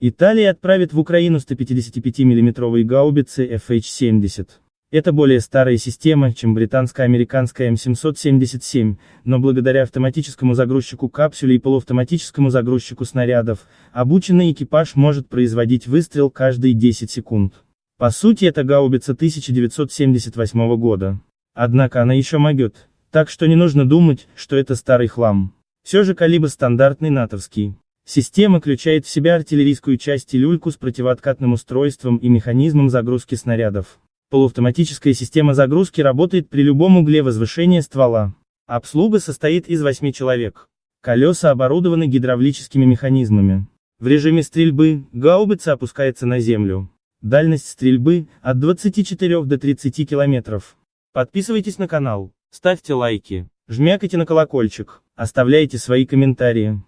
Италия отправит в Украину 155 миллиметровые гаубицы FH-70. Это более старая система, чем британско-американская М777, но благодаря автоматическому загрузчику капсюли и полуавтоматическому загрузчику снарядов, обученный экипаж может производить выстрел каждые 10 секунд. По сути это гаубица 1978 года. Однако она еще могет, так что не нужно думать, что это старый хлам. Все же калибр стандартный натовский. Система включает в себя артиллерийскую часть и люльку с противооткатным устройством и механизмом загрузки снарядов. Полуавтоматическая система загрузки работает при любом угле возвышения ствола. Обслуга состоит из 8 человек. Колеса оборудованы гидравлическими механизмами. В режиме стрельбы, гаубица опускается на землю. Дальность стрельбы – от 24 до 30 километров. Подписывайтесь на канал, ставьте лайки, жмякайте на колокольчик, оставляйте свои комментарии.